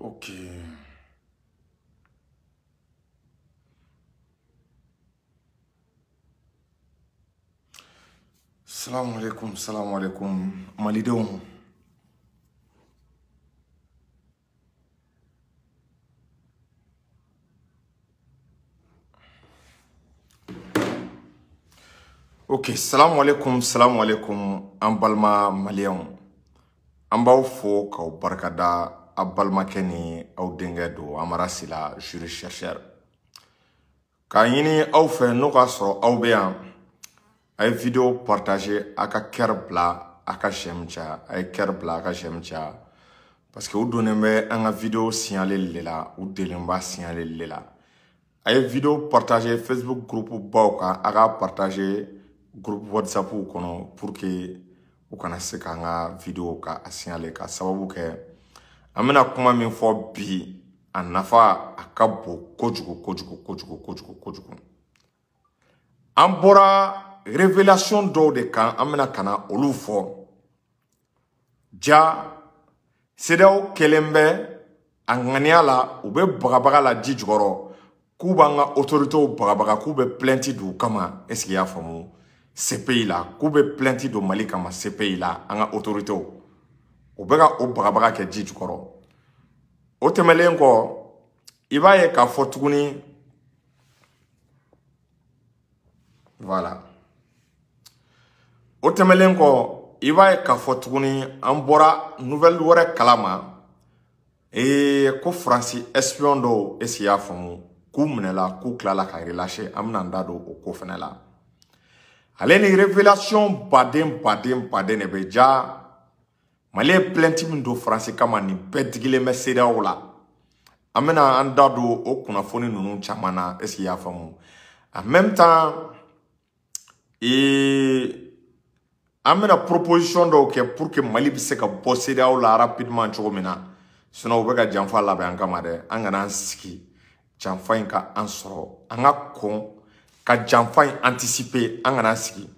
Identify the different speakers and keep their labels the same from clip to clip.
Speaker 1: o que. Salam alaikum, salam alaikum, malidão. ok salamu alaikum salamu alaikum ambalma balima maliyɛnw an foca fo k'aw a balimakɛ ni aw denkɛ don amara sila juri chercheur k'a ɲini aw fɛ n'o k'a sɔrɔ aw bɛ yan a ye video partage a ka kɛr bila a ka j'aime caya a ye kɛr bila a ka j'aime caya parce que u donnen bɛ an ka video signaleli de la u delen b'a signaleli de la a ye video partage facebook groupe baw kan a k'a partage groupe whatsapp kɔnɔ pour que u kana se k'an ka video ka a signale ka sababu kɛ an bena kuma min fɔ bi a nafa a ka bon kojugu kojugu kojugu kojugu kojugu an bɔra revelation dɔw de kan an bena ka na olu fɔ ja sedew kelen bɛ a ŋaniya la u be bagabaga la ji jukɔrɔ k'u b'an ka otoritew bagabaga k'u be plɛnti d'u kama esigi y'a faamu cpi la k'u be plɛnti don mali kama cpi la an ka otoritew u bɛ ka o bagabaga kɛ ji jukɔrɔ o tɛmɛlen kɔ i b'a ye k'a fɔ tuguni voilà o tɛmɛlen kɔ i b'a ye k'a fɔ tuguni an bɔra nouvelle wɛrɛ kala ee ko faransi espion dɔw ese y'a faamu k'u minɛla k'u tilala ka relâché an bɛna an da don o ko fɛnɛ la ale ni révélation baden baden baden de bɛ ja mali ye plɛnti min don faransi kama nin bɛɛ digilen bɛ seereyaw la an bɛna an da don o kunnafoni ninnu caman na ɛseke i y'a faamu en même temps ee an bɛna proposition dɔw kɛ pour que mali bɛ se ka bɔ seereyaw la rapidement cogo min na sinon u bɛ ka janfa labɛn an kama dɛ an kana an sigi janfa in ka an sɔrɔ an ka kɔn ka janfa in anticiper an kana an sigi.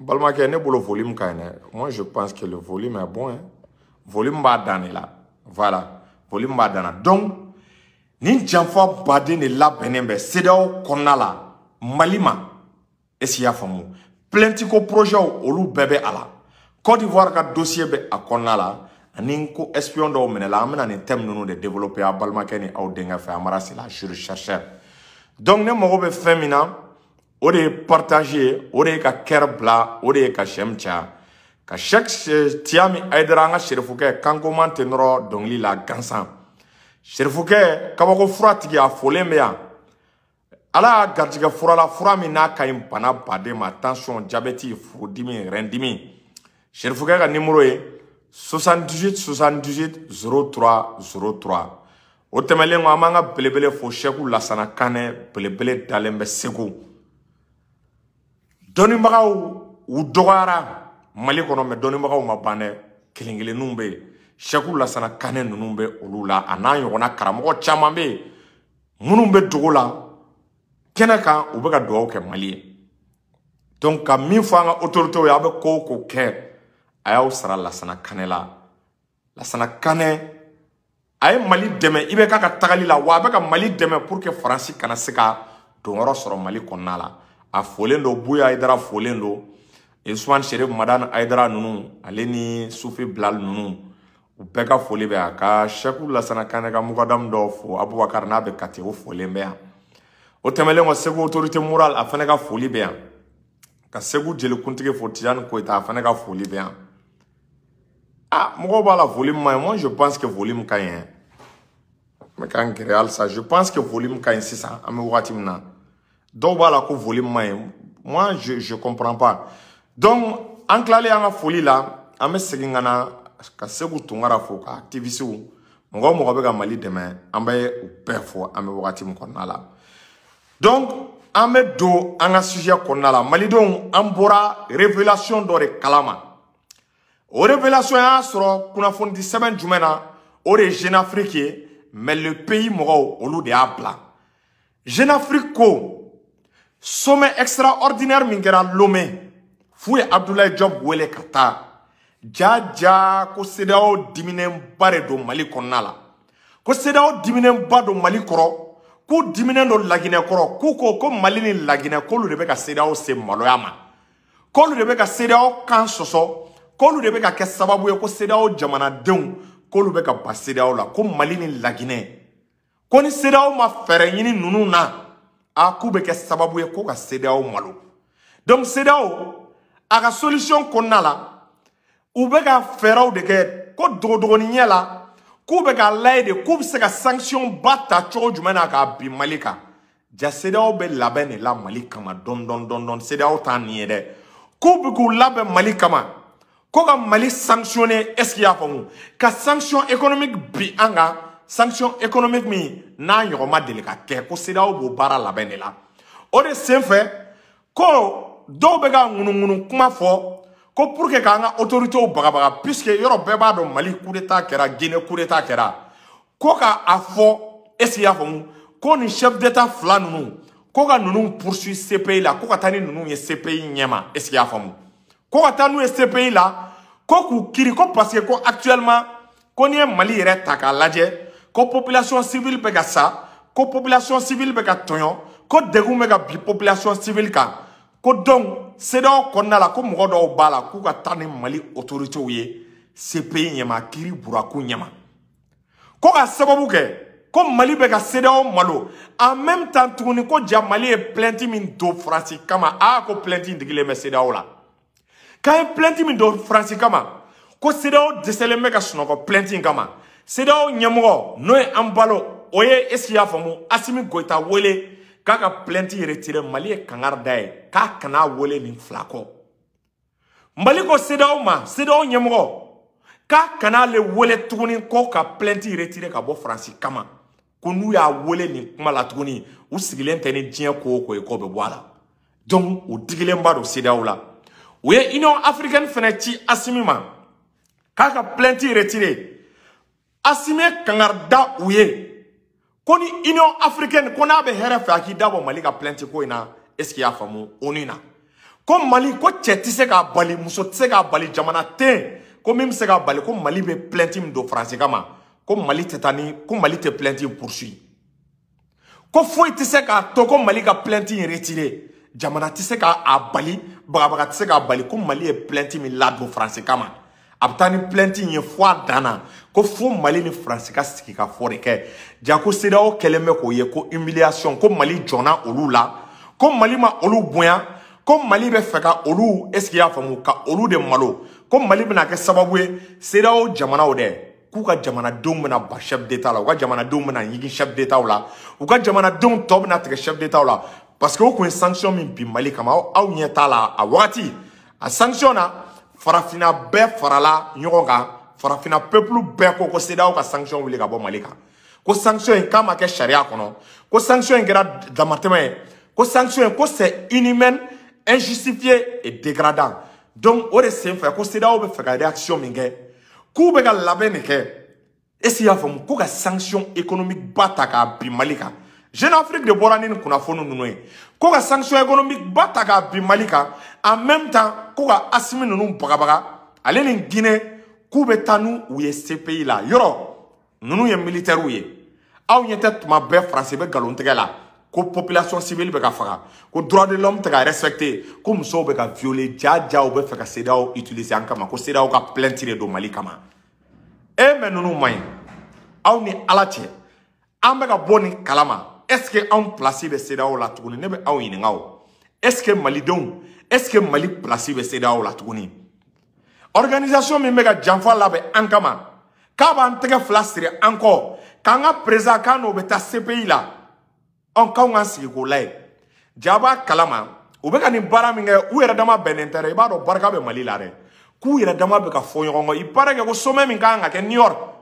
Speaker 1: balimakɛ ne bolo volume ka ɲi dɛ moi je pense que le volume est bon hein volume b'a dan de la voilà volume b'a dan na donc nin janfa baden de labɛnnen bɛ CEDEAO kɔnɔna la Mali ma est ce que i y'a faamu plainte ko projet olu bɛɛ bɛ a la Côte d'Ivoire ka dossier bɛ a kɔnɔna la ani ko espion dɔw minɛla an bɛna nin thème ninnu de développer a balimakɛ ni aw denkɛ fɛ Amara Sila je suis chercheur donc ne mago bɛ fɛn min na. o de ye partage ye o de ye ka kɛri bila o de ye ka sɛm caya ka chaque tiya min ayidara an ka serifukɛ kankoman ten dɔrɔ dɔngili la gansan serifukɛ kabako fura tigi a folen bɛ yan ala y'a garijigɛ fura la fura min n'a ka ɲi bana baden ma tansiyɔn jabɛti furudimi rɛndimi serifukɛ ka nimoro ye 78 78 03 03 o tɛmɛlen kɔ an b'an ka belebele fo sɛku lasana kanɛ belebele dalen bɛ segu dɔnnibagaw u dɔgɔyara mali kɔnɔ mɛ dɔnnibagaw ma ban dɛ kelen kelenninw bɛ yen sɛku lasana kanɛ ninnu bɛ olu la a n'a ɲɔgɔnna karamɔgɔ caman bɛ yen minnu bɛ dogo la kɛnɛ kan u bɛ ka dugawu kɛ mali ye donc ka min fɔ an ka otoritew ye aw bɛ ko o ko kɛ a y'aw sara lasana kanɛ la lasana kanɛ a ye mali dɛmɛ i bɛ k'a ka tagali la wa a bɛ ka mali dɛmɛ pour que faransi kana se ka donyɔrɔ sɔrɔ mali kɔnɔna la a folen don buya ayidara folen don isuman sherif madan ayidara ninnu ale ni sufi bilal ninnu u bɛɛ ka foli bɛ yan ka sɛku lasana kanɛ ka mukadamu dɔ fo abubakar n'a bɛ kati o folen bɛ yan o tɛmɛlen kɔ segu autorité morale a fana ka foli bɛ yan ka segu jelikuntigi fo tijani koyita a fana ka foli bɛ yan ah mɔgɔw b'a la foli min ma ɲi moi je pense que foli min ka ɲi n bɛ ka n gɛrɛ halisa je pense que foli min ka ɲi sisan an bɛ wagati min na Donc voilà que volume maï. Moi, je je comprends pas. Donc, en clair, en folie là, en me seguant, parce que c'est que tout mon activiste, je vais me Mali demain, en me perfouant, en me voir mon là. Donc, en me do, en un sujet qu'on a là, Mali donc, en bourra, révélation d'Ore Kalama. Aux révélation il y a un sort, qu'on a fait 10 semaines, je m'en jeune Africain, mais le pays, moi, au lieu de appeler. Jeune Africain, sommet extraordinaire min kɛra lome f'u ye abdulayi job wele ka taa jaja ko sedaw diminenba de don mali kɔnɔna la ko sedaw diminenba don mali kɔrɔ k'u diminen don laginɛ kɔrɔ k'u ko ko mali ni laginɛ k'olu de bɛ ka sedaw se maloya ma k'olu de bɛ ka sedaw kan sɔsɔ k'olu de bɛ ka kɛ sababu ye ko sedaw jamanadenw k'olu bɛ ka ba sedaw la ko mali ni laginɛ ko ni sedaw ma fɛɛrɛ ɲini ninnu na. a k'u bɛ kɛ sababu ye ko ka CEDEAO malo donc CEDEAO a ka solution kɔnɔna la u bɛ ka fɛɛrɛw de kɛ ko dogodogoni ɲɛ la k'u bɛ k'a layɛ de k'u bɛ se ka sanction ba ta cogo jumɛn na k'a bin mali kan ja CEDEAO bɛ labɛn de la mali kama dɔn dɔn dɔn dɔn CEDEAO t'a nin ye dɛ k'u bɛ k'u labɛn mali kama ko ka mali sanctionner est ce que i y'a faamu ka sanction économique bin an kan sanction économique min n'a ɲɔgɔn ma deli ka kɛ ko sedaw b'o baara labɛn de la o de senfɛ ko dɔw bɛ ka ŋunuŋunu kuma fɔ ko pour que k'an ka autoritéw bagabaga puisque yɔrɔ bɛɛ b'a dɔn mali coup d'état kɛra guinée coup d'état kɛra ko ka a fɔ est ce que i y'a faamu ko nin chef d'état fila ninnu ko ka ninnu poursuivre cpi la ko ka taa ni ninnu ye cpi ɲɛma est ce que i y'a faamu ko ka taa n'u ye cpi la ko k'u kiri ko parce que ko actuellement ko n'i ye mali yɛrɛ ta k'a lajɛ ko population civile bɛ ka sa ko population civile bɛ ka tɔɲɔ ko degun bɛ ka bi population civile kan ko donc CEDEAO kɔnɔna la ko mɔgɔ dɔw b'a la k'u ka taa ni Mali autorités ye CPI ɲɛma Kiri Buraku ɲɛma ko ka sababu kɛ ko mali bɛ ka CEDEAO malo en même temps tuguni ko ja mali ye plainte min don faransi kama a ko plainte in digilen bɛ CEDEAO la k'a ye plainte min don faransi kama ko CEDEAO dɛsɛlen bɛ ka sunɔgɔ plainte in kama CEDEAO ɲɛmɔgɔ n'o ye an balo o ye est ce que i y'a faamu Asimi Goita wele k'a ka plainte retirer Mali ye kangari da ye k'a kana wele nin fila kɔ Mali ko CEDEAO ma CEDEAO ɲɛmɔgɔ k'a kan'ale wele tuguni ko ka plainte retirer ka bɔ Faransi kama ko n'u y'a wele nin kuma la tuguni u sigilen tɛ ni diɲɛ ko o ko ye k'o bɛ bɔ a la donc u digilenba don CEDEAO la u ye Union africaine fɛnɛ ci Asimi ma k'a ka plainte retirer asime kangarida u ye ko ni union africaine ko n'a bɛ hɛrɛ fɛ a k'i dabɔ mali ka plainte ko in na est ce que i y'a faamu onu in na ko mali ko cɛ tɛ se k'a bali muso tɛ se k'a bali jamana tɛ yen ko min bɛ se k'a bali ko mali bɛ plainte min don faransi kama ko mali tɛ taa ni ko mali tɛ plainte poursuit ko foyi tɛ se k'a to ko mali ka plainte in retirer jamana tɛ se k'a bali bagabaga tɛ se k'a bali ko mali ye plainte min ladon faransi kama. a bɛ taa ni plainte in ye fo a dan na ko fo mali ni faransi ka sigi ka fɔ de kɛ ja ko sedaw kɛlen bɛ k'o ye ko humiliation ko mali jɔnna olu la ko mali ma olu bonya ko mali bɛ fɛ ka olu est ce que i y'a faamu ka olu de malo ko mali bɛna kɛ sababu ye sedaw jamanaw dɛ k'u ka jamanadenw bɛna ba chef d'état la u ka jamanadenw bɛna ɲigin chef d'état la u ka jamanadenw tɔ bɛna tigɛ chef d'état la parce que o tun ye sanction min bin mali kama aw ɲɛ t'a la a wagati a sanction na farafina bɛɛ farala ɲɔgɔn kan farafina pepulu bɛɛ ko ko sedaw ka sanction wuli ka bɔ mali kan ko sanction in k'a ma kɛ sariya kɔnɔ ko sanction in kɛra damatɛmɛ ye ko sanction in ko c'est inhumaine injustifié et dégradant donc o de senfɛ ko sedaw bɛ fɛ ka réaction min kɛ k'u bɛ ka labɛn nin kɛ est ce que i y'a faamu ko ka sanction économique ba ta k'a bin mali kan jeune afrique de bɔra ni nin kunnafoni ninnu ye ko ka sanction économique ba ta k'a bin mali kan en même temps ko ka asimi ninnu bagabaga ale ni guinée k'u bɛ taa n'u u ye cpi la yɔrɔ ninnu ye militɛriw ye aw ɲɛ tɛ tuma bɛɛ faransi bɛ nkalontigɛ la ko population civile bɛ ka faga ko droit de l'homme tɛ ka respecter ko musow bɛ ka viole jaja u bɛ fɛ ka sedaw utiliser an kama ko sedaw ka plainte de don mali kama e eh, mɛ ninnu man ɲi aw ni ala cɛ an bɛ ka bɔ nin kalama est-ce que on placé de la tourner ne au est-ce que malidon est-ce que mali placé de la tourner organisation me mega jean la be ankama ka entre encore quand a présent quand on beta ce pays là on commence à si ko lai jaba kalama ou beka ni bara minga ou dama ben intérêt e ba do barka be mali la re dama be ka fo yongo i para ke ko somme new york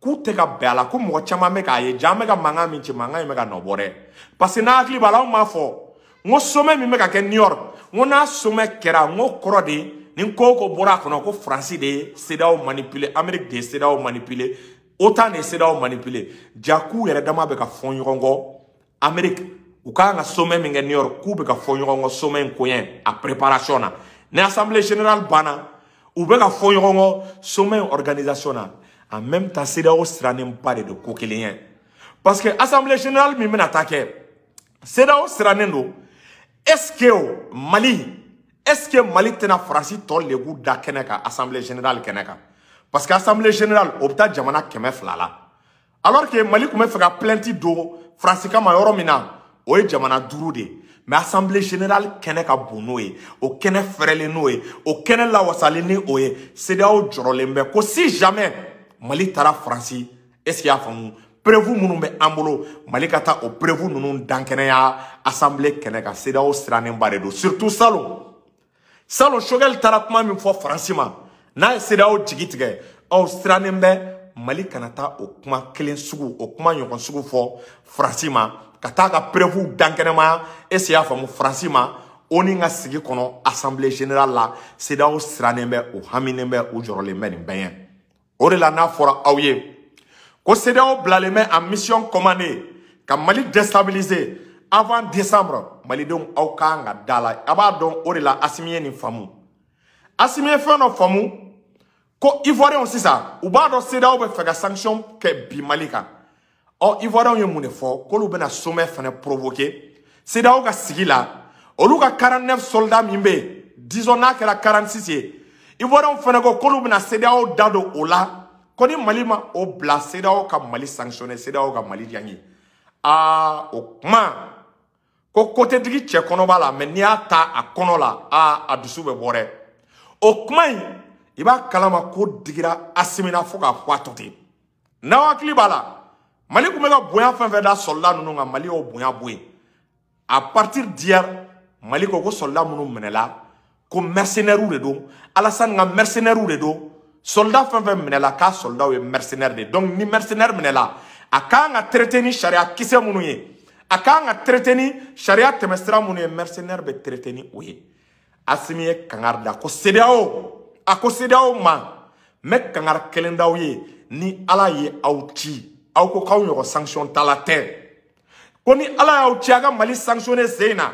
Speaker 1: k'u tɛ ka bɛn a la ko mɔgɔ caman bɛ k'a ye ja an bɛ ka mankan min ci mankan in bɛ ka nɔ bɔ dɛ parce que n'an hakili b'a la anw b'a fɔ n ko sommet min bɛ ka kɛ new york n ko n'a sommet kɛra n ko kɔrɔ de ye ni ko o ko bɔra a kɔnɔ ko faransi de ye sedaw manipule amérique de ye sedaw manipule otan de ye sedaw manipule ja k'u yɛrɛ dama bɛ ka fɔ ɲɔgɔn kɔ amérique u kan ka sommet min kɛ new york k'u bɛ ka fɔ ɲɔgɔn kɔ sommet in koɲɛ a préparation na ni assemblée générale banna u bɛ ka fɔ ɲɔgɔn kɔ sommet in organisation na en même temps CEDEAO sirannenba de don ko kelen parce que assemblée générale min bɛna taa kɛ CEDEAO est ce oh. oh, que Mali est ce que Mali tɛna Faransi tɔ les da kɛnɛ assemblée générale Keneka parce que assemblée générale o bɛ taa jamana kɛmɛ la alors que Mali tun bɛ fɛ plainte d'eau, Faransi kama yɔrɔ min na o jamana duuru de assemblée générale kɛnɛ ka bon o kɛnɛ fɛrɛlen n'o o kɛnɛ lawasalen ni o ye CEDEAO jɔrɔlen bɛ ko si jamais mali taara faransi est-ce que y'a faamu prévu minnu bɛ an bolo mali ka taa o prévu ninnu dankɛnɛya assemblée kɛnɛ kan sedaw sirannenba de don surtout salon salon shogɛli taara kuma min fɔ faransi ma n'a ye sedaw jigi tigɛ aw sirannen bɛ mali kana taa o kuma kelen sugu o kuma ɲɔgɔn sugu fɔ faransi ma ka taa ka prévu dankɛnɛmaya est ce que y'a faamu faransi ma o ni n ka sigi kɔnɔ assemblée générale la sedaw sirannen bɛ o haminen bɛ o jɔrɔlen bɛ nin bɛɛ ye. O la n'a fora aw ko CEDEAO blaleme en mission commandée ka Mali déstabiliser avant décembre malidenw aw kan ka da la a b'a o de la asimien ye asimien faamu ko ivoire on u b'a dɔn CEDEAO bɛ fɛ sanction ke bi Mali O ɔ Ivoirien ye mun de Ko lou bena sommet fene provoquer CEDEAO ga sigi olu ka 49 soldats min disons 46 I vwadon fwene go konou bina sede a ou dadou ou la, koni mali ma ou bla, sede a ou ka mali sanksyone, sede a ou ka mali djanyi. A okman, koko te digi tse kono bala meni a ta a kono la, a adusube bore. Okman, i ba kalama kou digi la asimina fwaka wato ti. Na wakili bala, mali kou mena bouyan fen veda solda nou nou nga mali ou bouyan bouy. A partir diyer, mali kou go solda mounou menela. ko mercenaires de don alasan ka mercenaires de don soldat fɛn fɛn minɛla k'a soldat ye mercenaire de donc ni mercenaire minɛla a kan ka traité ni sariya kisɛ minnu ye a kan ka traité ni sariya tɛmɛsira minnu ye mercenaire bɛ traité ni o ye asimi ye kangari da ko CEDEAO a ko CEDEAO ma n bɛ kangari kelen d'aw ye ni ala ye aw ci aw ko k'aw ɲɔgɔn sanction tala tɛ ko ni ala y'aw ci a ka mali sanctionné sen in na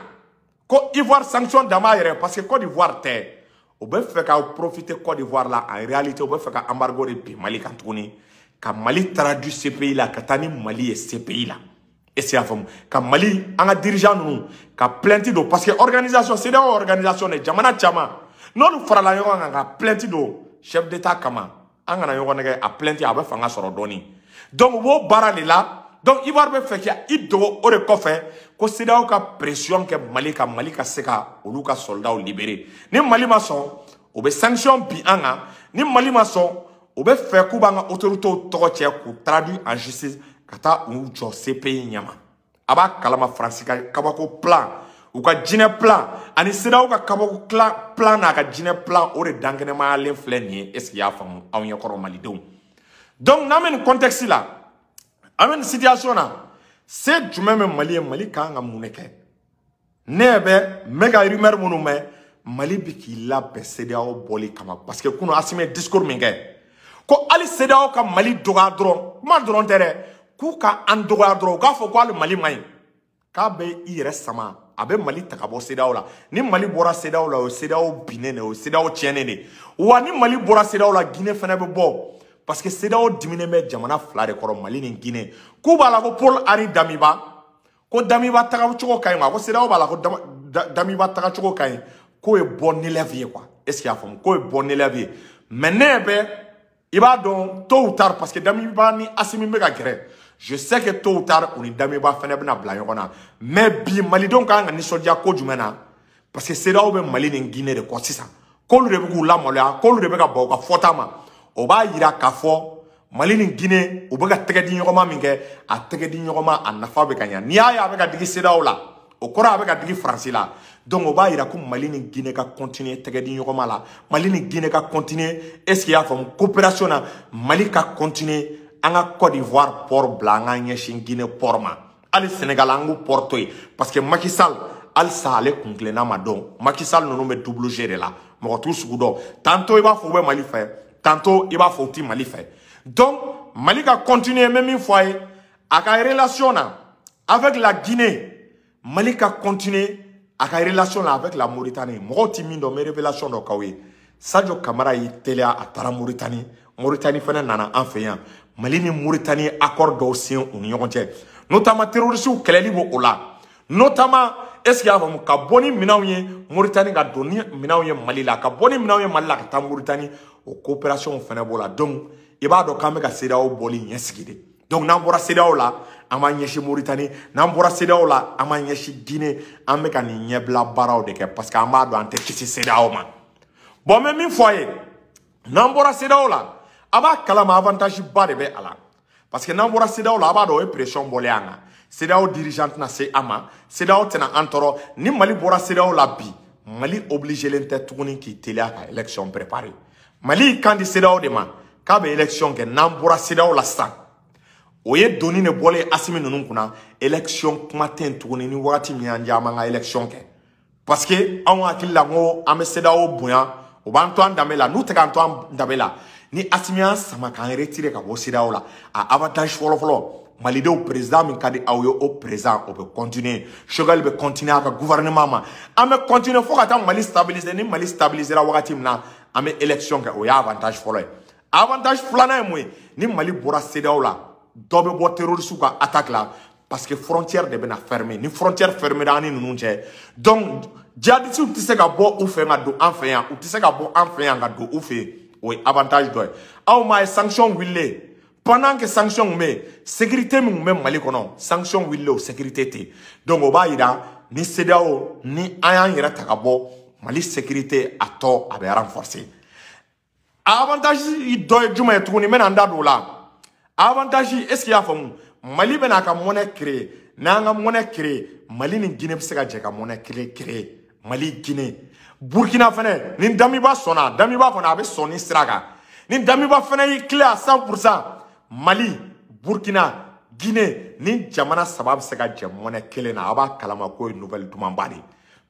Speaker 1: ko Ivoire sanction parce que Côte d'Ivoire terre, on peut profiter Côte d'Ivoire là. en réalité on peut faire ka embargo de Mali Quand est. Quand Mali traduit ces pays-là, quand Mali et ces pays-là, Et c'est à un Quand Mali en a dirigeant nous, parce que organisation c'est organisation de jamana nous Non, nous yon, la a chef d'État kama a plein de a a plein donc vous baralé là. donc ivoire bɛ fɛ ka i dogo o de kɔfɛ ko sedaw ka pression kɛ mali ka mali ka se ka olu ka soldaw libérer ni mali ma sɔn o bɛ sanction bin an kan ni mali ma sɔn o bɛ fɛ k'u b'an ka autorités tɔgɔ cɛ k'u traduit en justice ka taa u jɔ CPI e ɲɛma a b'a kalama faransi ka kabako plan u ka jinɛ plan ani sedaw ka kabako plan n'a ka jinɛ plan o de dankɛnɛmayalen filɛ nin ye est ce que i y'a faamu anw ɲɛkɔrɔ malidenw donc n'an bɛ nin contexte la an bɛ nin situation na se jumɛn bɛ mali ye mali kan ka mun de kɛ ne bɛ n bɛ ka rumeur minnu mɛn mali bɛ k'i labɛn CEDEAO bɔli kama parce que kunun Asimi ye discours min kɛ ko hali CEDEAO ka mali dɔgɔya dɔrɔn kuma dɔrɔn tɛ dɛ k'u ka an dɔgɔya dɔrɔn u k'a fɔ ko hali mali man ɲi k'a bɛ i yɛrɛ sama a bɛ mali ta ka bɔ CEDEAO la ni mali bɔra CEDEAO la o ye CEDEAO binnen de ye o ye CEDEAO tiɲɛnen de ye wa ni mali bɔra CEDEAO la Guinée fana bɛ bɔ parce que CEDEAO diminen bɛ jamana fila de kɔrɔ Mali ni Guinée k'u b'a la ko Paul Henri Damiba ko Damiba tagacogo ka ɲi quoi ko c'est b'a la ko Damiba tagacogo ka kay k'o ye bon élève quoi est ce qu'il a y'a k'o ye bon élève mais ne il va b'a tôt ou tard parce que Damiba ni asimi mega ka je sais que tôt ou tard on est Damiba fana bɛna blanc on mais bi donc ka kan ka nisɔndiya ko jumɛn na parce que c'est bɛ Mali ni Guinée de kɔ sisan k'olu de bɛ k'u lamaloya k'olu de bɛ ka bɔn u ka o b'a yira k'a fɔ mali ni gine u bɛ ka tɛgɛdi ɲɔgɔnma min kɛ a tɛgɛdi ɲɔgɔnma a nafa bɛ ka ɲa n'i y'a ye a bɛ ka digi sedaw la o kɔrɔ a bɛ ka digi faransi la donc o b'a yira ko mali ni gine ka kɔntiniye tɛgɛdi ɲɔgɔnma la mali ni gine ka kɔntiniye est ce que i y'a faamu coopération na mali ka kɔntiniye an ka cote d'ivoire port bila an k'an ɲɛsin gine port ma hali sénégal an k'u port to yen parce que makisal halisa ale kuntilenna ma dɔn makisal ninnu bɛ double g de la mɔgɔ t'u sugu dɔn tantôt i b'a fɔ u bɛ mali fɛ tantôt il va falloir que mali fasse. donc mali a continuer même une fois. à la relation avec la guinée mali continue continuer à relation avec la mauritanie Moi vais vous mes des révélations. révélation sadio kamara y'i teliya a mauritanie mauritanie fait nana an fɛ hein. mali mauritanie accord aussi union. Notamment, notamment terroristes kɛlɛli là là. notamment est ce qu'il y a un bɔ ni hein? mauritanie a donné ni Malila. Hein, mali Malak ka bɔ est mauritanie o coopération fana donc i b'a dɔn k'an bɛ ka donc n'an bɔra la an Mauritanie n'an bɔra la an Guinée ka de parce que an b'a kisi Sedao bon même bɛ min a n'an la kalama avantage ba de parce que n'an sedao la b'a pression boliana sedao dirigeant na se ama, sedao CEDEAO ni Mali bora sedao la bi Mali obligé len qui tuguni à l'élection préparée mali kandi sedao sedaw de ma quand election kɛ Nambura bɔra la sisan o doni asimi ninnu élection election kuma tɛ ni wagati min y'an que, election parce que anw la n ame an bɛ sedaw bonya damela, n'u ni asimi y'an sama k'an retire ka bɔ sedaw la a avantage folo. malidenw président min ka di aw o président o bɛ continuer choguel bɛ continuer avec gouvernement ma an continuer ni mali stabiliser ni mali stabilisera wagati na I mean election we o avantage pour avantage pour ni mali bora sedaula. la dɔ attaque parce que frontière de bena fermé ni frontière fermée dans ni je donc jadis, tɛ se ka les ou avantage sanction pendant que sanction me sécurité même mali sanction will sécurité donc o ni sedao, ni ayan mali sécurité a tɔ a bɛ renforcer avantage il doit jumɛn moins tuguni n bɛna n da avantage est ce y a pour faamu mali ben a comme mɔnɛ créer n'an ka mɔnɛ mali ni guinée bɛ se ka comme ka mɔnɛ mali guinée burkina Faso, ni dami ba sona, dami ba bɛ sɔn son sira kan ni damiba fɛnɛ y'i clair à 100% mali burkina guinée ni jamana sabab bɛ se ka jɛ mɔnɛ na b'a kalama k'o ye nouvelle du mambari.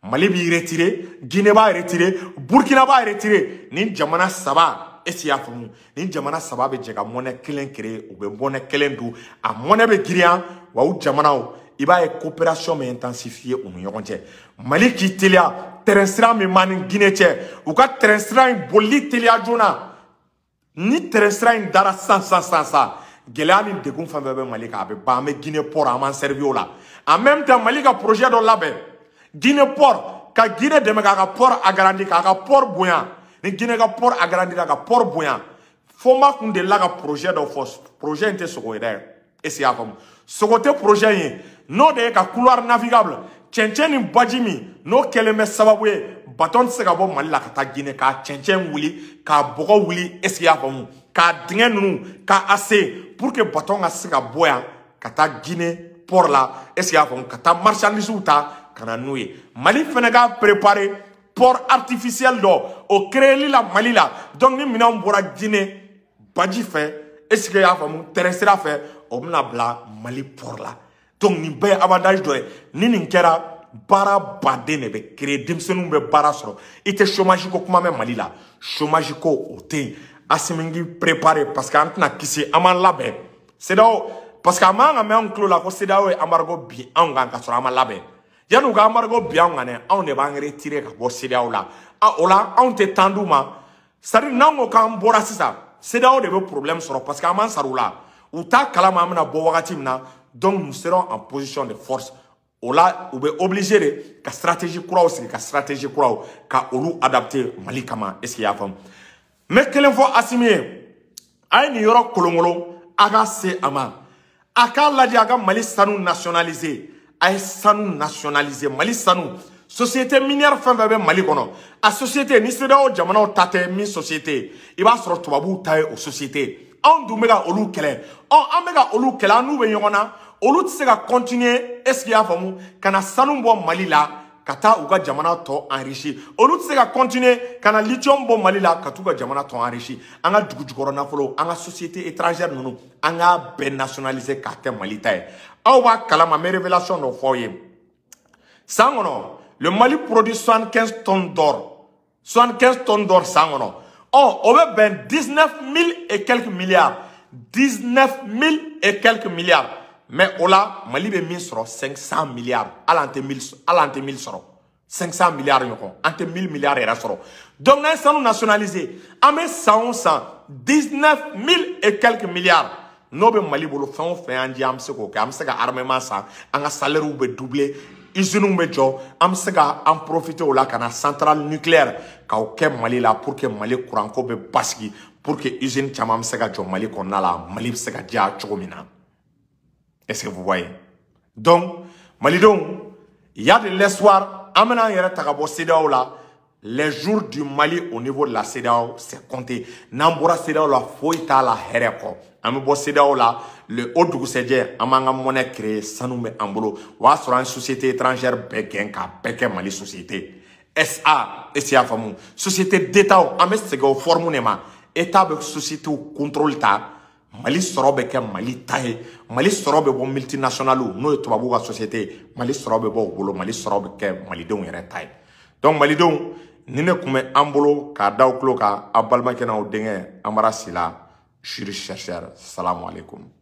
Speaker 1: mali b'i retire gine b'a retire burkina b'a retire nin jamana saba esi y'a faamu nin jamana saba bɛ jɛ ka mɔnɛ kelen kere u bɛ mɔnɛ kelen dun a mɔnɛ bɛ girinya wa u jamanaw i b'a ye coopération bɛ intensifier u ni ɲɔgɔn cɛ mali k'i teliya tɛrɛn sira min b'a ni gine cɛ u ka tɛrɛn sira in bolili teliya joona ni tɛrɛn sira in dara san san san san gɛlɛya ni degun fɛn fɛn bɛ mali kan a bɛ ban an bɛ gine port an b'an servir o la en même temps mali ka projet dɔ labɛn Guinée port ka Guinée de k'a port agrandi k'a ka port bonya ni Guinée ka port agrandi ka port bonya fo projet de force projet in ce sogo ye est-ce que projet in non de la ka couloir navigable cɛncɛn ni non min n'o kɛlen bɛ sababu ye bateau se ka Mali la ka Guinée k'a cɛncɛn wuli k'a bɔgɔ wuli et ce k'a dingɛ nou, k'a assez, pour que baton ka se ka bɔ ka Guinée port là, et ce marchandise ka ta ka na mali Fenega préparé port artificiel dɔ au créer la mali là donc ni minɛnw bɔra dîner, baji fait, est-ce que a y'a mon tɛrɛ sira fɛ o bla mali pour là donc nous bɛɛ ben avantage dɔ ye ni nin kɛra baara baden de bɛ créer denmisɛnninw bɛ baara sɔrɔ chômage ko kuma mali là chômage ko o préparé yen asimi préparer parce que an tɛna kisi an b'an parce que a man la c'est CEDEAO ye embargo bin anw kan ka sɔrɔ an Yan'u ka embargo on ne va dɛ anw de là. retirer ka bɔ la o la anw tɛ on d'u ma c'est à dire n'anw ko C'est là où parce que an man t'a kalama donc nous serons en position de force Ola, là, u obligé de ka stratégie kuraw sigi ka stratégie kuraw ka olu adapter malikama, kama est ce que y y'a fam. Mais bɛ kelen fɔ a une nin yɔrɔ kolonkolon se nationaliser Aïe, sanou sanu nationaliser mali Sanou. société minière fin de mali a société ni CEDEAO Tate Mi min société Iba b'a sɔrɔ tubabuw société en doumega olu Kele. ɔ an olu Kela est ce qu'il y a sanu bon mali la kata taa jamana enrichi olu sega se la continuer kana na lithium mali la Kata jamana enrichi anga ka dugu anga société étrangère Nounou. anga Ben nationaliser mali Awa kalama mes révélations dans le foyer. Sangono, le Mali produit 75 tonnes d'or. 75 tonnes d'or, sangono. on ben 19 000 et quelques milliards. 19 000 et quelques milliards. Mais Ola, Mali sur 500 milliards. À 1000 seront 500 milliards, entre 1000 milliards et Donc, nous sommes nationalisé. On a 100, 19 000 et quelques milliards n'o bɛ mali bolo fɛn o fɛn y'an di an bɛ se k'o kɛ an bɛ se armement san centrale nucléaire mali pour que mali ko bɛ pour que usine caman bɛ mali la mali est ce que vous voyez donc a de l'espoir an la les jours du Mali au niveau de la CEDEAO c'est compté la foi la an bɛ bɔ sedaw la le o dugusɛjɛ an b'an ka mɔnɛ créer sanu bɛ an bolo o y'a sɔrɔ an société étrangère bɛɛ gɛn k'a bɛɛ kɛ mali société sa est-ce y'a faamu société d'état an bɛ segin o forme de ma état bɛ sociétéw contrôle ta mali sɔrɔ bɛ kɛ mali ta ye mali sɔrɔ bɛ bɔ multinationales n'o ye tubabuw ka société mali sɔrɔ bɛ bɔ u bolo mali sɔrɔ bɛ kɛ malidenw yɛrɛ ta ye donc malidenw ni ne tun bɛ an bolo k'a da aw tulo kan aw balimakɛ n'aw denkɛ amara sila și reșerșeară. Salamu alaikum!